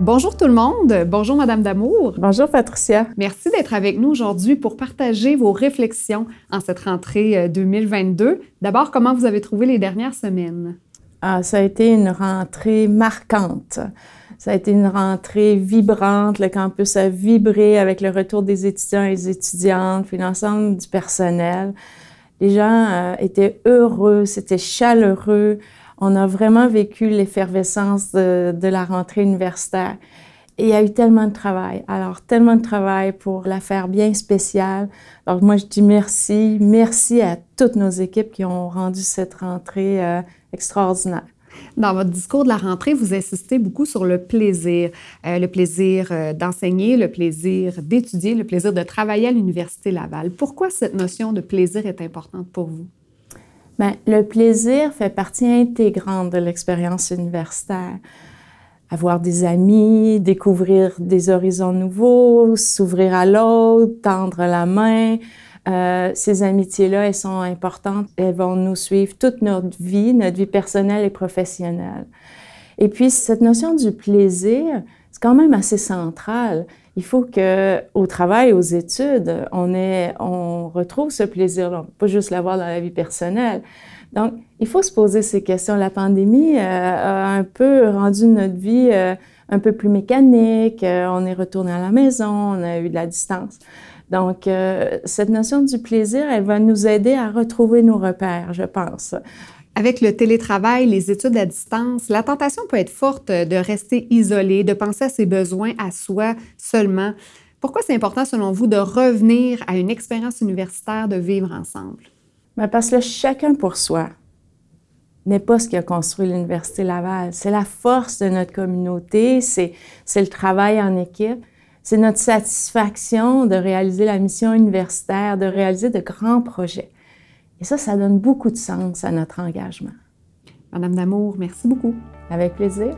Bonjour tout le monde. Bonjour Madame Damour. Bonjour Patricia. Merci d'être avec nous aujourd'hui pour partager vos réflexions en cette rentrée 2022. Euh, D'abord, comment vous avez trouvé les dernières semaines? Ah, ça a été une rentrée marquante. Ça a été une rentrée vibrante. Le campus a vibré avec le retour des étudiants et des étudiantes, puis l'ensemble du personnel. Les gens euh, étaient heureux, c'était chaleureux. On a vraiment vécu l'effervescence de, la rentrée universitaire. Et il y a eu tellement de travail. Alors, tellement de travail pour la faire bien spéciale. Alors, moi, je dis merci. Merci à toutes nos équipes qui ont rendu cette rentrée euh, extraordinaire. Dans votre discours de la rentrée, vous insistez beaucoup sur le plaisir, euh, le plaisir euh, d'enseigner, le plaisir d'étudier, le plaisir de travailler à l'Université Laval. Pourquoi cette notion de plaisir est importante pour vous? Bien, le plaisir fait partie intégrante de l'expérience universitaire. Avoir des amis, découvrir des horizons nouveaux, s'ouvrir à l'autre, tendre la main, euh, ces amitiés-là, elles sont importantes. Elles vont nous suivre toute notre vie, notre vie personnelle et professionnelle. Et puis, cette notion du plaisir, c'est quand même assez central. Il faut que, au travail, aux études, on, ait, on retrouve ce plaisir-là. On peut pas juste l'avoir dans la vie personnelle. Donc, il faut se poser ces questions. La pandémie euh, a un peu rendu notre vie... Euh, un peu plus mécanique, euh, on est retourné à la maison, on a eu de la distance. Donc, euh, cette notion du plaisir, elle va nous aider à retrouver nos repères, je pense. Avec le télétravail, les études à distance, la tentation peut être forte de rester isolé, de penser à ses besoins à soi seulement. Pourquoi c'est important, selon vous, de revenir à une expérience universitaire de vivre ensemble? Ben, parce que chacun pour soi n'est pas ce qui a construit l'Université Laval. C'est la force de notre communauté, c'est le travail en équipe, c'est notre satisfaction de réaliser la mission universitaire, de réaliser de grands projets. Et ça, ça donne beaucoup de sens à notre engagement. Madame Damour, merci beaucoup. Avec plaisir.